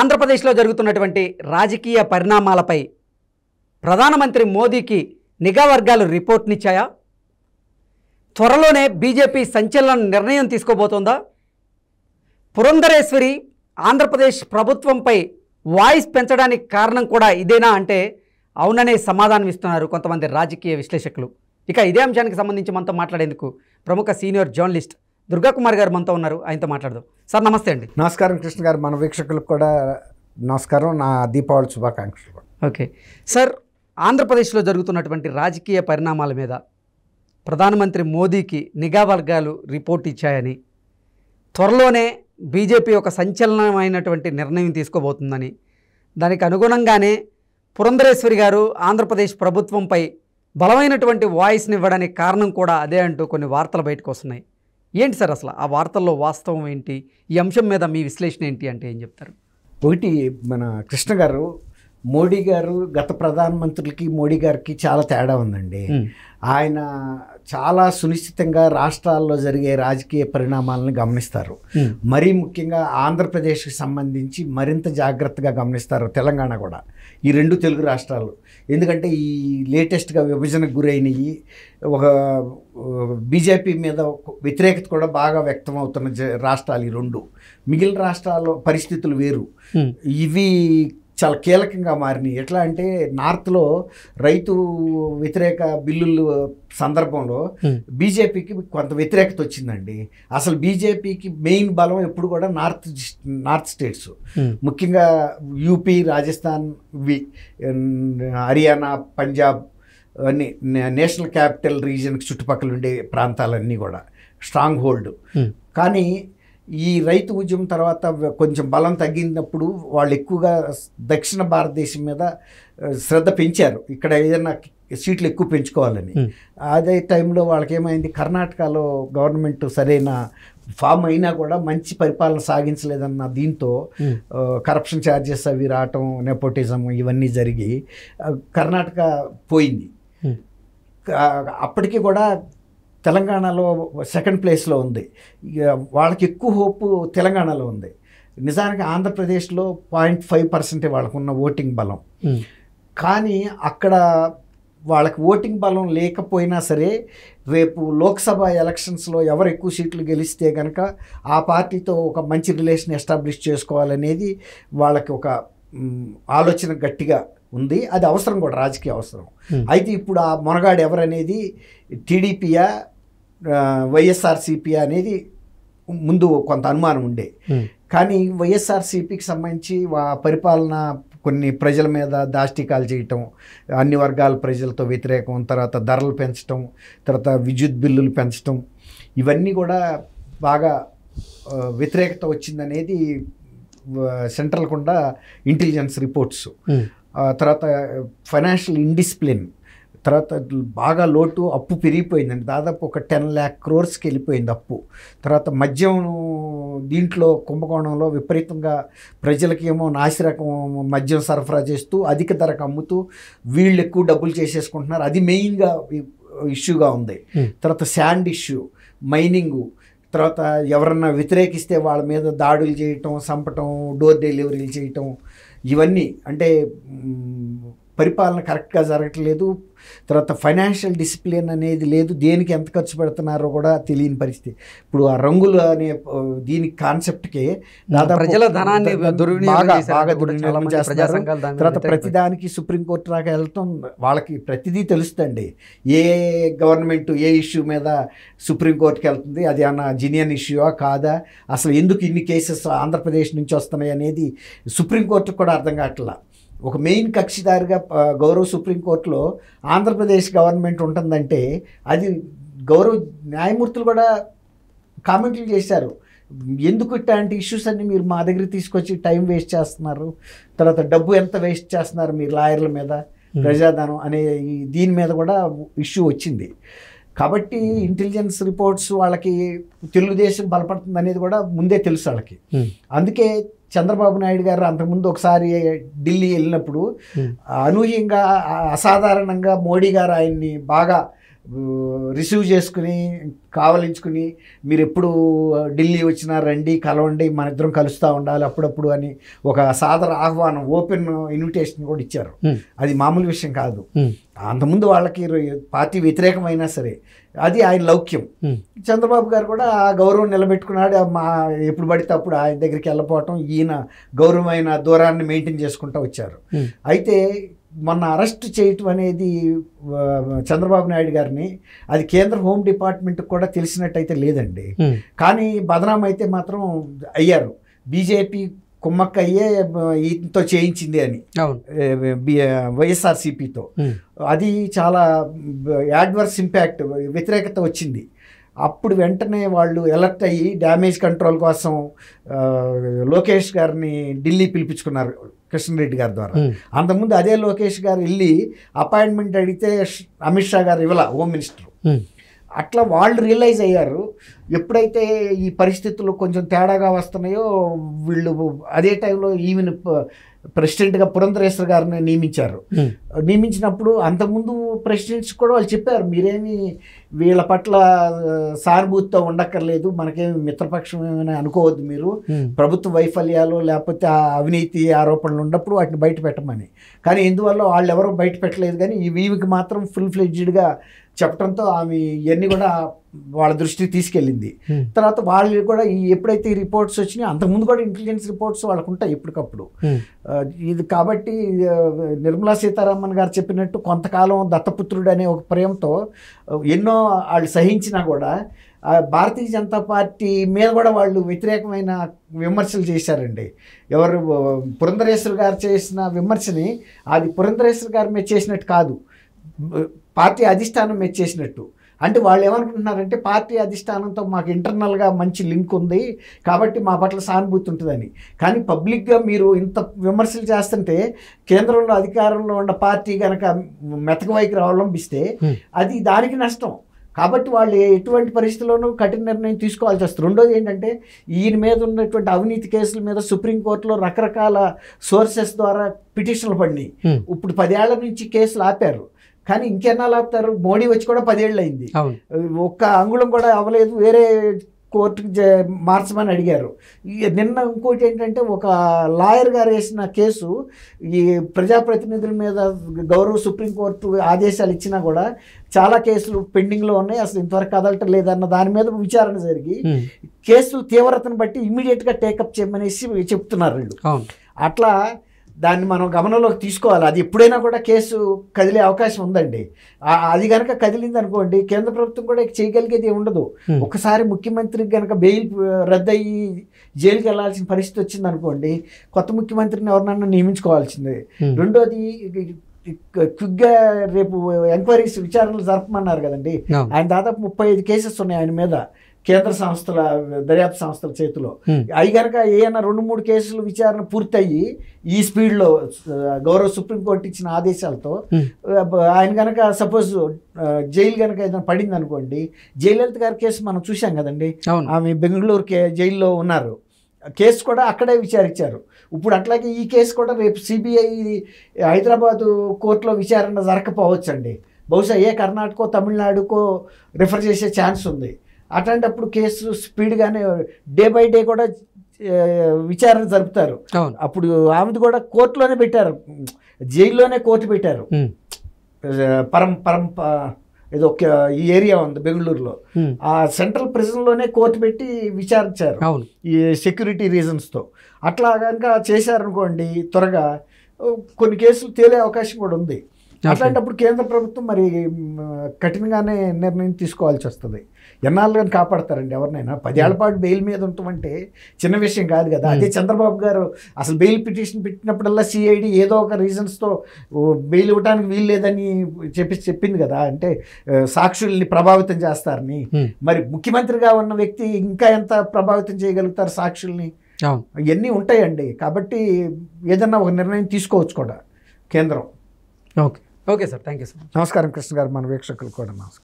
ఆంధ్రప్రదేశ్లో జరుగుతున్నటువంటి రాజకీయ పరిణామాలపై ప్రధానమంత్రి మోదీకి నిఘా వర్గాలు రిపోర్ట్నిచ్చాయా త్వరలోనే బీజేపీ సంచలన నిర్ణయం తీసుకోబోతోందా పురంధరేశ్వరి ఆంధ్రప్రదేశ్ ప్రభుత్వంపై వాయిస్ పెంచడానికి కారణం కూడా ఇదేనా అంటే అవుననే సమాధానం ఇస్తున్నారు కొంతమంది రాజకీయ విశ్లేషకులు ఇక ఇదే అంశానికి సంబంధించి మనతో మాట్లాడేందుకు ప్రముఖ సీనియర్ జర్నలిస్ట్ దుర్గాకుమార్ గారు మనతో ఉన్నారు ఆయనతో మాట్లాడదాం సార్ నమస్తే అండి నమస్కారం కృష్ణ గారు మన వీక్షకులకు కూడా నమస్కారం నా దీపావళి శుభాకాంక్షలు ఓకే సార్ ఆంధ్రప్రదేశ్లో జరుగుతున్నటువంటి రాజకీయ పరిణామాల మీద ప్రధానమంత్రి మోదీకి నిఘా వర్గాలు రిపోర్ట్ ఇచ్చాయని త్వరలోనే బీజేపీ ఒక సంచలనమైనటువంటి నిర్ణయం తీసుకోబోతుందని దానికి అనుగుణంగానే పురంధరేశ్వరి గారు ఆంధ్రప్రదేశ్ ప్రభుత్వంపై బలమైనటువంటి వాయిస్ని ఇవ్వడానికి కారణం కూడా అదే అంటూ కొన్ని వార్తలు బయటకు వస్తున్నాయి ఏంటి సార్ అసలు ఆ వార్తల్లో వాస్తవం ఏంటి ఈ అంశం మీద మీ విశ్లేషణ ఏంటి అంటే ఏం చెప్తారు ఒకటి మన కృష్ణ గారు మోడీ గారు గత ప్రధానమంత్రులకి మోడీ గారికి చాలా తేడా ఉందండి ఆయన చాలా సునిశ్చితంగా రాష్ట్రాల్లో జరిగే రాజకీయ పరిణామాలను గమనిస్తారు మరీ ముఖ్యంగా ఆంధ్రప్రదేశ్కి సంబంధించి మరింత జాగ్రత్తగా గమనిస్తారు తెలంగాణ కూడా ఈ రెండు తెలుగు రాష్ట్రాలు ఎందుకంటే ఈ లేటెస్ట్గా విభజనకు గురైనవి ఒక బీజేపీ మీద వ్యతిరేకత కూడా బాగా వ్యక్తం అవుతున్న రాష్ట్రాలు ఈ రెండు మిగిలిన రాష్ట్రాల్లో పరిస్థితులు వేరు ఇవి చాలా కీలకంగా మారినాయి ఎట్లా అంటే నార్త్లో రైతు వ్యతిరేక బిల్లులు సందర్భంలో బీజేపీకి కొంత వ్యతిరేకత వచ్చిందండి అసలు బీజేపీకి మెయిన్ బలం ఎప్పుడు కూడా నార్త్ నార్త్ స్టేట్స్ ముఖ్యంగా యూపీ రాజస్థాన్ హర్యానా పంజాబ్ అన్ని నేషనల్ క్యాపిటల్ రీజియన్ చుట్టుపక్కల ఉండే ప్రాంతాలన్నీ కూడా స్ట్రాంగ్ హోల్డ్ కానీ ఈ రైతు ఉద్యమం తర్వాత కొంచెం బలం తగ్గినప్పుడు వాళ్ళు ఎక్కువగా దక్షిణ భారతదేశం మీద శ్రద్ధ పెంచారు ఇక్కడ ఏదైనా సీట్లు ఎక్కువ పెంచుకోవాలని అదే టైంలో వాళ్ళకి ఏమైంది కర్ణాటకలో గవర్నమెంట్ సరైన ఫామ్ అయినా కూడా మంచి పరిపాలన సాగించలేదన్న దీంతో కరప్షన్ ఛార్జెస్ అవి రావటం నెపోటిజం ఇవన్నీ జరిగి కర్ణాటక పోయింది అప్పటికీ కూడా తెలంగాణలో సెకండ్ ప్లేస్లో ఉంది వాళ్ళకి ఎక్కువ హోప్ తెలంగాణలో ఉంది నిజానికి ఆంధ్రప్రదేశ్లో పాయింట్ ఫైవ్ పర్సెంటే వాళ్ళకున్న ఓటింగ్ బలం కానీ అక్కడ వాళ్ళకి ఓటింగ్ బలం లేకపోయినా సరే రేపు లోక్సభ ఎలక్షన్స్లో ఎవరు ఎక్కువ సీట్లు గెలిస్తే కనుక ఆ పార్టీతో ఒక మంచి రిలేషన్ ఎస్టాబ్లిష్ చేసుకోవాలనేది వాళ్ళకి ఒక ఆలోచన గట్టిగా ఉంది అది అవసరం కూడా రాజకీయ అవసరం అయితే ఇప్పుడు ఆ మొనగాడు ఎవరనేది టీడీపీయా వైఎస్ఆర్సీపీ అనేది ముందు కొంత అనుమానం ఉండే కానీ వైఎస్ఆర్సీపీకి సంబంధించి పరిపాలన కొన్ని ప్రజల మీద దాష్టికాలు చేయటం అన్ని వర్గాల ప్రజలతో వ్యతిరేకం తర్వాత ధరలు పెంచటం తర్వాత విద్యుత్ బిల్లులు పెంచటం ఇవన్నీ కూడా బాగా వ్యతిరేకత వచ్చిందనేది సెంట్రల్ కూడా ఇంటెలిజెన్స్ రిపోర్ట్స్ తర్వాత ఫైనాన్షియల్ ఇండిసిప్లిన్ తర్వాత బాగా లోటు అప్పు పెరిగిపోయిందండి దాదాపు ఒక టెన్ ల్యాక్ క్రోర్స్కి వెళ్ళిపోయింది అప్పు తర్వాత మద్యం దీంట్లో కుంభకోణంలో విపరీతంగా ప్రజలకి ఏమో నాసిరకం మద్యం సరఫరా చేస్తూ అధిక ధరకు అమ్ముతూ వీళ్ళు ఎక్కువ డబ్బులు చేసేసుకుంటున్నారు అది మెయిన్గా ఇష్యూగా ఉంది తర్వాత శాండ్ ఇష్యూ మైనింగు తర్వాత ఎవరన్నా వ్యతిరేకిస్తే వాళ్ళ మీద దాడులు చేయటం చంపటం డోర్ డెలివరీలు చేయటం ఇవన్నీ అంటే పరిపాలన కరెక్ట్గా జరగట్లేదు తర్వాత ఫైనాన్షియల్ డిసిప్లిన్ అనేది లేదు దేనికి ఎంత ఖర్చు పెడుతున్నారో కూడా తెలియని పరిస్థితి ఇప్పుడు ఆ రంగులు అనే దీని కాన్సెప్ట్కి ప్రజల ధనాన్ని తర్వాత ప్రతిదానికి సుప్రీంకోర్టు దాకా వెళ్తాం వాళ్ళకి ప్రతిదీ తెలుస్తుంది ఏ గవర్నమెంట్ ఏ ఇష్యూ మీద సుప్రీంకోర్టుకి వెళ్తుంది అది అన్న జినియన్ ఇష్యూవా కాదా అసలు ఎందుకు ఇన్ని కేసెస్ ఆంధ్రప్రదేశ్ నుంచి వస్తున్నాయి అనేది సుప్రీంకోర్టుకు కూడా అర్థం కావట్లా ఒక మెయిన్ కక్షిదారుగా గౌరవ సుప్రీంకోర్టులో ఆంధ్రప్రదేశ్ గవర్నమెంట్ ఉంటుందంటే అది గౌరవ న్యాయమూర్తులు కూడా కామెంట్లు చేశారు ఎందుకు ఇట్లాంటి ఇష్యూస్ అన్ని మీరు మా దగ్గర తీసుకొచ్చి టైం వేస్ట్ చేస్తున్నారు తర్వాత డబ్బు ఎంత వేస్ట్ చేస్తున్నారు మీరు లాయర్ల మీద ప్రజాధనం అనే దీని మీద కూడా ఇష్యూ వచ్చింది కాబట్టి ఇంటెలిజెన్స్ రిపోర్ట్స్ వాళ్ళకి తెలుగుదేశం బలపడుతుంది అనేది కూడా ముందే తెలుసు వాళ్ళకి hmm. అందుకే చంద్రబాబు నాయుడు గారు అంతకుముందు ఒకసారి ఢిల్లీ వెళ్ళినప్పుడు hmm. అనూహ్యంగా అసాధారణంగా మోడీ గారు ఆయన్ని బాగా రిసీవ్ చేసుకుని కావలించుకుని మీరు ఎప్పుడు ఢిల్లీ వచ్చినా రండి కలవండి మన ఇద్దరం కలుస్తూ ఉండాలి అప్పుడప్పుడు అని ఒక సాదర ఆహ్వానం ఓపెన్ ఇన్విటేషన్ కూడా ఇచ్చారు అది మామూలు విషయం కాదు అంతకుముందు వాళ్ళకి పార్టీ వ్యతిరేకమైనా సరే అది ఆయన లౌక్యం చంద్రబాబు గారు కూడా ఆ గౌరవం నిలబెట్టుకున్నాడు మా ఎప్పుడు పడితే అప్పుడు ఆయన దగ్గరికి వెళ్ళపోవటం ఈయన గౌరవమైన దూరాన్ని మెయింటైన్ చేసుకుంటూ వచ్చారు అయితే మొన్న అరెస్ట్ చేయటం అనేది చంద్రబాబు నాయుడు గారిని అది కేంద్ర హోమ్ డిపార్ట్మెంట్ కూడా తెలిసినట్టయితే లేదండి కానీ బదనాం అయితే మాత్రం అయ్యారు బీజేపీ కుమ్మక్క అయ్యే ఈతో చేయించింది అని వైఎస్ఆర్సీపీతో అది చాలా యాడ్వర్స్ ఇంపాక్ట్ వ్యతిరేకత వచ్చింది అప్పుడు వెంటనే వాళ్ళు ఎలర్ట్ అయ్యి డ్యామేజ్ కంట్రోల్ కోసం లోకేష్ గారిని ఢిల్లీ పిలిపించుకున్నారు కృష్ణరెడ్డి గారి ద్వారా hmm. అంతకుముందు అదే లోకేష్ గారు వెళ్ళి అపాయింట్మెంట్ అడిగితే అమిత్ షా గారు ఇవ్వాల హోమ్ మినిస్టర్ అట్లా వాళ్ళు రియలైజ్ అయ్యారు ఎప్పుడైతే ఈ పరిస్థితులు కొంచెం తేడాగా వస్తున్నాయో వీళ్ళు అదే టైంలో ఈవెన్ ప్రెసిడెంట్గా పురంధరేశ్వర్ గారిని నియమించారు hmm. నియమించినప్పుడు అంతకుముందు ప్రెసిడెంట్స్ కూడా వాళ్ళు చెప్పారు మీరేమి వీళ్ళ పట్ల సానుభూతితో ఉండక్కర్లేదు మనకేమి మిత్రపక్షమేమని అనుకోవద్దు మీరు ప్రభుత్వ వైఫల్యాలు లేకపోతే అవినీతి ఆరోపణలు ఉన్నప్పుడు వాటిని బయట పెట్టమని కానీ ఇందువల్ల వాళ్ళు ఎవరు బయట పెట్టలేదు కానీ ఈ వీవికి మాత్రం ఫుల్ ఫ్లెడ్జ్డ్గా చెప్పడంతో ఆమె ఇవన్నీ కూడా వాళ్ళ దృష్టికి తీసుకెళ్ళింది తర్వాత వాళ్ళు కూడా ఈ ఎప్పుడైతే ఈ రిపోర్ట్స్ వచ్చినాయో అంతకుముందు కూడా ఇంటెలిజెన్స్ రిపోర్ట్స్ వాళ్ళకు ఉంటాయి ఎప్పటికప్పుడు ఇది కాబట్టి నిర్మలా సీతారామన్ గారు చెప్పినట్టు కొంతకాలం దత్తపుత్రుడు అనే ఒక ప్రేమతో ఎన్నో వాళ్ళు సహించినా కూడా భారతీయ జనతా పార్టీ మీద కూడా వాళ్ళు వ్యతిరేకమైన విమర్శలు చేశారండి ఎవరు పురంధరేశ్వర్ గారు చేసిన విమర్శని అది పురంధరేశ్వర్ గారు మీద చేసినట్టు కాదు పార్టీ అధిష్టానం మీద చేసినట్టు అంటే వాళ్ళు ఏమనుకుంటున్నారంటే పార్టీ అధిష్టానంతో మాకు ఇంటర్నల్గా మంచి లింక్ ఉంది కాబట్టి మా పట్ల సానుభూతి ఉంటుందని కానీ పబ్లిక్గా మీరు ఇంత విమర్శలు చేస్తుంటే కేంద్రంలో అధికారంలో ఉన్న పార్టీ కనుక మెతకవైకి అవలంబిస్తే అది దానికి నష్టం కాబట్టి వాళ్ళు ఎటువంటి పరిస్థితుల్లోనూ కఠిన నిర్ణయం తీసుకోవాల్సి వస్తుంది రెండోది ఏంటంటే ఈయన మీద ఉన్నటువంటి అవినీతి కేసుల మీద సుప్రీంకోర్టులో రకరకాల సోర్సెస్ ద్వారా పిటిషన్లు పడినాయి ఇప్పుడు పదేళ్ల నుంచి కేసులు ఆపారు కానీ ఇంకెన్నాళ్ళు ఆపుతారు మోడీ వచ్చి కూడా పదేళ్ళు అయింది ఒక్క అంగుళం కూడా అవ్వలేదు వేరే కోర్టుకి మార్చమని అడిగారు నిన్న ఇంకోటి ఏంటంటే ఒక లాయర్ గారు వేసిన కేసు ఈ ప్రజాప్రతినిధుల మీద గౌరవ సుప్రీంకోర్టు ఆదేశాలు ఇచ్చినా కూడా చాలా కేసులు పెండింగ్లో ఉన్నాయి అసలు ఇంతవరకు లేదన్న దాని మీద విచారణ జరిగి కేసు తీవ్రతను బట్టి ఇమీడియట్గా టేకప్ చేయమనేసి చెప్తున్నారు వీళ్ళు అట్లా దాన్ని మనం గమనంలోకి తీసుకోవాలి అది ఎప్పుడైనా కూడా కేసు కదిలే అవకాశం ఉందండి అది కనుక కదిలింది అనుకోండి కేంద్ర ప్రభుత్వం కూడా చేయగలిగేది ఉండదు ఒకసారి ముఖ్యమంత్రికి కనుక బెయిల్ రద్దయ్యి జైలుకి వెళ్లాల్సిన పరిస్థితి వచ్చింది అనుకోండి కొత్త ముఖ్యమంత్రిని ఎవరినన్నా నియమించుకోవాల్సిందే రెండోది గా రేపు ఎంక్వైరీస్ విచారణలు జరపమన్నారు కదండి ఆయన దాదాపు ముప్పై ఐదు కేసెస్ ఉన్నాయి ఆయన మీద కేంద్ర సంస్థల దర్యాప్తు సంస్థల చేతిలో hmm. అవి కనుక ఏమైనా రెండు మూడు కేసులు విచారణ పూర్తయ్యి ఈ స్పీడ్లో గౌరవ సుప్రీంకోర్టు ఇచ్చిన ఆదేశాలతో hmm. ఆయన కనుక సపోజ్ జైలు కనుక ఏదైనా పడింది అనుకోండి జయలలిత గారి కేసు మనం చూసాం కదండి ఆమె బెంగళూరు జైల్లో ఉన్నారు కేసు కూడా అక్కడే విచారించారు ఇప్పుడు అట్లాగే ఈ కేసు కూడా రేపు సిబిఐ హైదరాబాదు కోర్టులో విచారణ జరగకపోవచ్చండి బహుశా ఏ కర్ణాటక తమిళనాడుకో రిఫర్ చేసే ఛాన్స్ ఉంది అట్లాంటప్పుడు కేసు స్పీడ్గానే డే బై డే కూడా విచారణ జరుపుతారు అప్పుడు ఆమెది కూడా కోర్టులోనే పెట్టారు జైల్లోనే కోర్టు పెట్టారు పరం పరం ఇది ఒక ఈ ఏరియా ఉంది బెంగళూరులో ఆ సెంట్రల్ ప్రిజన్లోనే కోర్టు పెట్టి విచారించారు ఈ సెక్యూరిటీ రీజన్స్తో అట్లా కనుక చేశారనుకోండి త్వరగా కొన్ని కేసులు తేలే అవకాశం కూడా ఉంది అట్లాంటప్పుడు కేంద్ర ప్రభుత్వం మరి కఠినంగానే నిర్ణయం తీసుకోవాల్సి వస్తుంది కానీ కాపాడతారండి ఎవరినైనా పదేళ్ల పాటు బెయిల్ మీద ఉంటామంటే చిన్న విషయం కాదు కదా అదే చంద్రబాబు గారు అసలు బెయిల్ పిటిషన్ పెట్టినప్పుడల్లా సిఐడి ఏదో ఒక రీజన్స్తో బెయిల్ ఇవ్వడానికి వీలు లేదని చెప్పి చెప్పింది కదా అంటే సాక్షుల్ని ప్రభావితం చేస్తారని మరి ముఖ్యమంత్రిగా ఉన్న వ్యక్తి ఇంకా ఎంత ప్రభావితం చేయగలుగుతారు సాక్షుల్ని ఇవన్నీ ఉంటాయండి కాబట్టి ఏదన్నా ఒక నిర్ణయం తీసుకోవచ్చు కూడా కేంద్రం okay okay sir thank you sir నమస్కారం కృష్ణ గారు మన వీక్షకులు కూడా నమస్కారం